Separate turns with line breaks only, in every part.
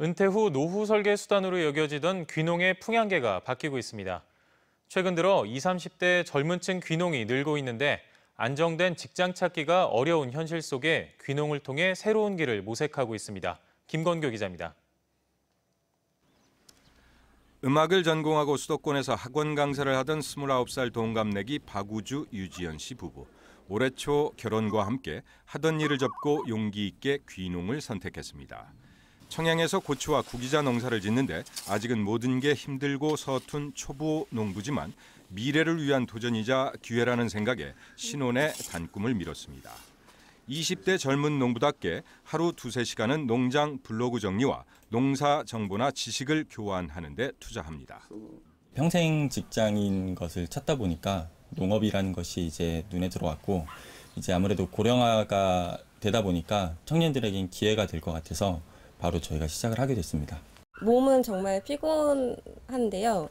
은퇴 후 노후 설계 수단으로 여겨지던 귀농의 풍향계가 바뀌고 있습니다. 최근 들어 20, 30대 젊은 층 귀농이 늘고 있는데 안정된 직장 찾기가 어려운 현실 속에 귀농을 통해 새로운 길을 모색하고 있습니다. 김건규 기자입니다. 음악을 전공하고 수도권에서 학원 강사를 하던 29살 동갑내기 박우주 유지연 씨 부부. 올해 초 결혼과 함께 하던 일을 접고 용기 있게 귀농을 선택했습니다. 청양에서 고추와 구기자 농사를 짓는데 아직은 모든 게 힘들고 서툰 초보 농부지만 미래를 위한 도전이자 기회라는 생각에 신혼의 단꿈을 밀었습니다. 20대 젊은 농부답게 하루 두세 시간은 농장 블로그 정리와 농사 정보나 지식을 교환하는 데 투자합니다. 평생 직장인 것을 찾다 보니까 농업이라는 것이 이제 눈에 들어왔고 이제 아무래도 고령화가 되다 보니까 청년들에게는 기회가 될 것 같아서 바로 저희가 시작을 하게 됐습니다.
몸은 정말 피곤한데요.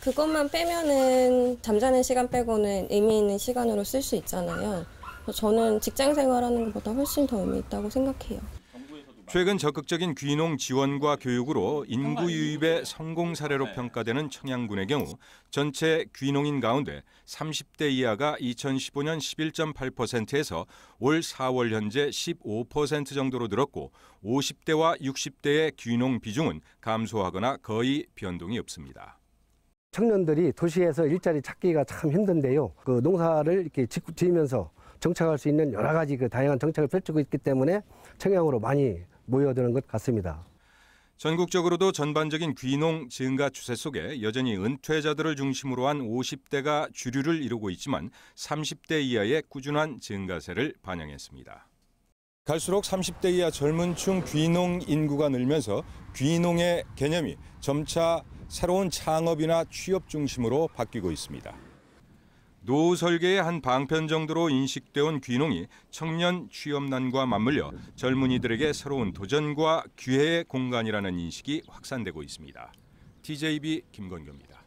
그것만 빼면은 잠자는 시간 빼고는 의미 있는 시간으로 쓸 수 있잖아요. 저는 직장 생활하는 것보다 훨씬 더 의미 있다고 생각해요.
최근 적극적인 귀농 지원과 교육으로 인구 유입의 성공 사례로 평가되는 청양군의 경우 전체 귀농인 가운데 30대 이하가 2015년 11.8%에서 올 4월 현재 15% 정도로 늘었고 50대와 60대의 귀농 비중은 감소하거나 거의 변동이 없습니다.
청년들이 도시에서 일자리 찾기가 참 힘든데요. 그 농사를 이렇게 짓고 지으면서 정착할 수 있는 여러 가지 그 다양한 정책을 펼치고 있기 때문에 청양으로 많이 모여드는 것 같습니다.
전국적으로도 전반적인 귀농 증가 추세 속에 여전히 은퇴자들을 중심으로 한 50대가 주류를 이루고 있지만 30대 이하의 꾸준한 증가세를 반영했습니다. 갈수록 30대 이하 젊은 층 귀농 인구가 늘면서 귀농의 개념이 점차 새로운 창업이나 취업 중심으로 바뀌고 있습니다. 노후 설계의 한 방편 정도로 인식돼온 귀농이 청년 취업난과 맞물려 젊은이들에게 새로운 도전과 기회의 공간이라는 인식이 확산되고 있습니다. TJB 김건교입니다.